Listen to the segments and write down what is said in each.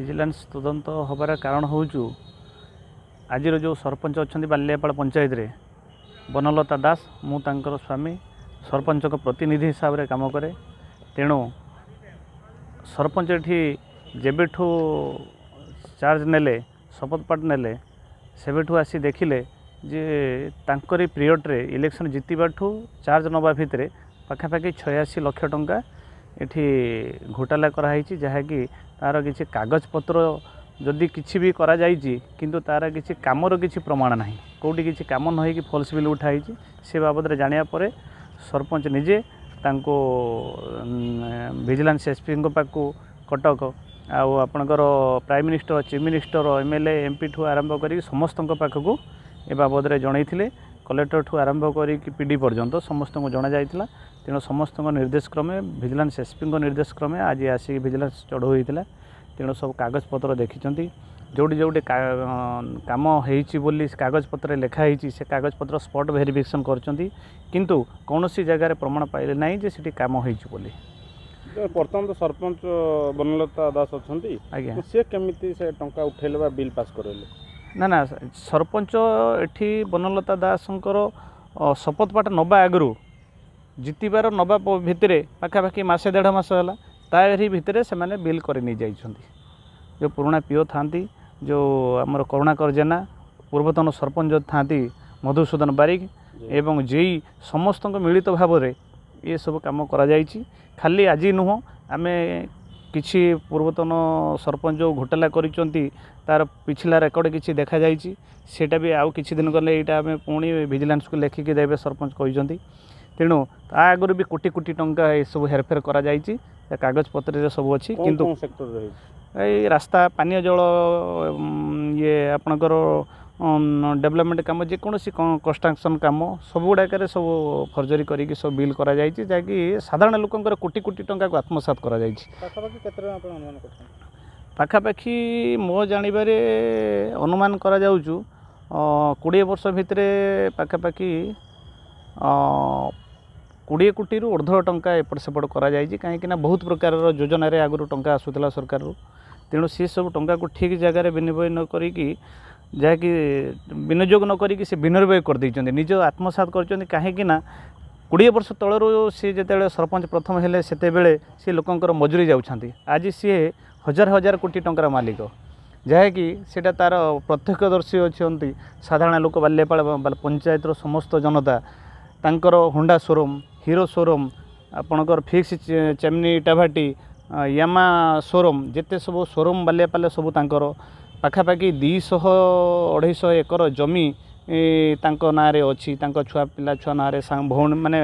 vigilance ତଦନ୍ତ ହେବାର କାରଣ ହେଉଛୁ ଆଜିର ଯେଉଁ ସରପଞ୍ଚ ଅଛନ୍ତି ବାଲିଆପାଳ ପଞ୍ଚାୟତରେ ବନଲତା ଦାସ ମୁଁ ତାଙ୍କର ସ୍ୱାମୀ ସରପଞ୍ଚଙ୍କ ପ୍ରତିନିଧି ହିସାବରେ କାମ କରେ ତେଣୁ ସରପଞ୍ଚ ଏଠି ଯେବେଠୁ ଚାର୍ଜ ନେଲେ ଶପଥପାଠ ନେଲେ ସେବେଠୁ ଆସି ଦେଖିଲେ ଯେ ତାଙ୍କରି ପିରିୟଡ଼ରେ ଇଲେକ୍ସନ୍ ଜିତିବାଠୁ ଚାର୍ଜ ନେବା ଭିତରେ ପାଖାପାଖି ଛୟାଅଶୀ ଲକ୍ଷ ଟଙ୍କା ଏଠି ଘୋଟାଲା କରାହେଇଛି ଯାହାକି ତା'ର କିଛି କାଗଜପତ୍ର ଯଦି କିଛି ବି କରାଯାଇଛି କିନ୍ତୁ ତା'ର କିଛି କାମର କିଛି ପ୍ରମାଣ ନାହିଁ କେଉଁଠି କିଛି କାମ ନ ହେଇକି ଫଲ୍ସ ବିଲ୍ ଉଠା ହେଇଛି ସେ ବାବଦରେ ଜାଣିବା ପରେ ସରପଞ୍ଚ ନିଜେ ତାଙ୍କୁ ଭିଜିଲାନ୍ସ ଏସ୍ପିଙ୍କ ପାଖକୁ କଟକ ଆଉ ଆପଣଙ୍କର prime minister chief minister M L A ଏମ୍ପିଠୁ ଆରମ୍ଭ କରିକି ସମସ୍ତଙ୍କ ପାଖକୁ ଏ ବାବଦରେ ଜଣାଇଥିଲେ କଲେକ୍ଟରଠୁ ଆରମ୍ଭ କରିକି ପି ଡି ପର୍ଯ୍ୟନ୍ତ ସମସ୍ତଙ୍କୁ ଜଣାଯାଇଥିଲା ତେଣୁ ସମସ୍ତଙ୍କ ନିର୍ଦ୍ଦେଶ କ୍ରମେ ଭିଜିଲାନ୍ସ ଏସ୍ପିଙ୍କ ନିର୍ଦ୍ଦେଶ କ୍ରମେ ଆଜି ଆସିକି ଭିଜିଲାନ୍ସ ଚଢ଼ଉ ହୋଇଥିଲା ତେଣୁ ସବୁ କାଗଜପତ୍ର ଦେଖିଛନ୍ତି ଯେଉଁଠି ଯେଉଁଠି କାମ ହେଇଛି ବୋଲି କାଗଜପତ୍ରରେ ଲେଖା ହେଇଛି ସେ କାଗଜପତ୍ର ସ୍ପଟ୍ ଭେରିଫିକେସନ୍ କରିଛନ୍ତି କିନ୍ତୁ କୌଣସି ଜାଗାରେ ପ୍ରମାଣ ପାଇଲେ ନାହିଁ ଯେ ସେଠି କାମ ହେଇଛି ବୋଲି ବର୍ତ୍ତମାନ ତ ସରପଞ୍ଚ ବନଲତା ଦାସ ଅଛନ୍ତି ଆଜ୍ଞା ସେ କେମିତି ସେ ଟଙ୍କା ଉଠାଇଲେ ବା ବିଲ୍ ପାସ୍ କରାଇଲେ ନା ନା ସରପଞ୍ଚ ଏଠି ବନଲତା ଦାସଙ୍କର ଶପଥ ପାଠ ନେବା ଆଗରୁ ଜିତିବାର ନେବା ଭିତରେ ପାଖାପାଖି ମାସେ ଦେଢ଼ ମାସ ହେଲା ତାରି ଭିତରେ ସେମାନେ ବିଲ୍ କରି ନେଇଯାଇଛନ୍ତି ଯେଉଁ ପୁରୁଣା ପିଓ ଥାନ୍ତି ଯେଉଁ ଆମର କରୁଣାକର ଜେନା ପୂର୍ବତନ ସରପଞ୍ଚ ଥାନ୍ତି ମଧୁସୂଦନ ବାରିକ ଏବଂ ଜେଇ ସମସ୍ତଙ୍କ ମିଳିତ ଭାବରେ ଏସବୁ କାମ କରାଯାଇଛି ଖାଲି ଆଜି ନୁହଁ ଆମେ କିଛି ପୂର୍ବତନ ସରପଞ୍ଚ ଯେଉଁ ଘୋଟାଲା କରିଛନ୍ତି ତା'ର ପିଛିଲା ରେକର୍ଡ଼ କିଛି ଦେଖାଯାଇଛି ସେଇଟା ବି ଆଉ କିଛି ଦିନ ଗଲେ ଏଇଟା ଆମେ ପୁଣି ଭିଜିଲାନ୍ସକୁ ଲେଖିକି ଦେବେ ସରପଞ୍ଚ କହିଛନ୍ତି ତେଣୁ ତା ଆଗରୁ ବି କୋଟି କୋଟି ଟଙ୍କା ଏସବୁ ହେରଫେର କରାଯାଇଛି କାଗଜପତ୍ରରେ ସବୁ ଅଛି କିନ୍ତୁ ଏଇ ରାସ୍ତା ପାନୀୟ ଜଳ ଇଏ ଆପଣଙ୍କର ଡେଭଲପମେଣ୍ଟ କାମ ଯେକୌଣସି କନଷ୍ଟ୍ରକ୍ସନ୍ କାମ ସବୁଗୁଡ଼ାକରେ ସବୁ ଫର୍ଜରୀ କରିକି ସବୁ ବିଲ୍ କରାଯାଇଛି ଯାହାକି ସାଧାରଣ ଲୋକଙ୍କର କୋଟି କୋଟି ଟଙ୍କାକୁ ଆତ୍ମସାତ କରାଯାଇଛି ପାଖାପାଖି ମୋ ଜାଣିବାରେ ଅନୁମାନ କରାଯାଉଛୁ କୋଡ଼ିଏ ବର୍ଷ ଭିତରେ ପାଖାପାଖି କୋଡ଼ିଏ କୋଟିରୁ ଅର୍ଦ୍ଧ ଟଙ୍କା ଏପଟ ସେପଟ କରାଯାଇଛି କାହିଁକିନା ବହୁତ ପ୍ରକାରର ଯୋଜନାରେ ଆଗରୁ ଟଙ୍କା ଆସୁଥିଲା ସରକାରରୁ ତେଣୁ ସେସବୁ ଟଙ୍କାକୁ ଠିକ୍ ଜାଗାରେ ବିନିମୟ ନ କରିକି ଯାହାକି ବିନିଯୋଗ ନ କରିକି ସେ ବିନିର୍ଭୟ କରିଦେଇଛନ୍ତି ନିଜ ଆତ୍ମସାତ କରିଛନ୍ତି କାହିଁକି ନା କୋଡ଼ିଏ ବର୍ଷ ତଳରୁ ସେ ଯେତେବେଳେ ସରପଞ୍ଚ ପ୍ରଥମ ହେଲେ ସେତେବେଳେ ସେ ଲୋକଙ୍କର ମଜୁରୀ ଯାଉଛନ୍ତି ଆଜି ସିଏ ହଜାର ହଜାର କୋଟି ଟଙ୍କାର ମାଲିକ ଯାହାକି ସେଇଟା ତା'ର ପ୍ରତ୍ୟକ୍ଷଦର୍ଶୀ ଅଛନ୍ତି ସାଧାରଣ ଲୋକ ବାଲ୍ୟପାଳ ପଞ୍ଚାୟତର ସମସ୍ତ ଜନତା ତାଙ୍କର ହୋଣ୍ଡା ସୋରୁମ୍ ହିରୋ ସୋରୁମ୍ ଆପଣଙ୍କର ଫିକ୍ସ ଚେମ୍ନି ଟାଭାଟି ୟାମା ସୋରୁମ୍ ଯେତେ ସବୁ ସୋରୁମ୍ ବାଲିଆପାଲେ ସବୁ ତାଙ୍କର ପାଖାପାଖି ଦୁଇଶହ ଅଢ଼େଇଶହ ଏକର ଜମି ତାଙ୍କ ନାଁରେ ଅଛି ତାଙ୍କ ଛୁଆ ପିଲା ଛୁଆ ନାଁରେ ଭଉଣୀ ମାନେ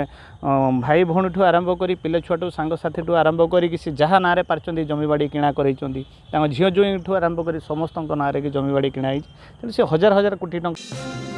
ଭାଇ ଭଉଣୀଠୁ ଆରମ୍ଭ କରି ପିଲା ଛୁଆଠୁ ସାଙ୍ଗସାଥିଠୁ ଆରମ୍ଭ କରିକି ସେ ଯାହା ନାଁରେ ପାରିଛନ୍ତି ଜମିବାଡ଼ି କିଣା କରାଇଛନ୍ତି ତାଙ୍କ ଝିଅ ଜ୍ୱାଇଁଠୁ ଆରମ୍ଭ କରି ସମସ୍ତଙ୍କ ନାଁରେ କି ଜମିବାଡ଼ି କିଣା ହେଇଛି ତେଣୁ ସେ ହଜାର ହଜାର କୋଟି ଟଙ୍କା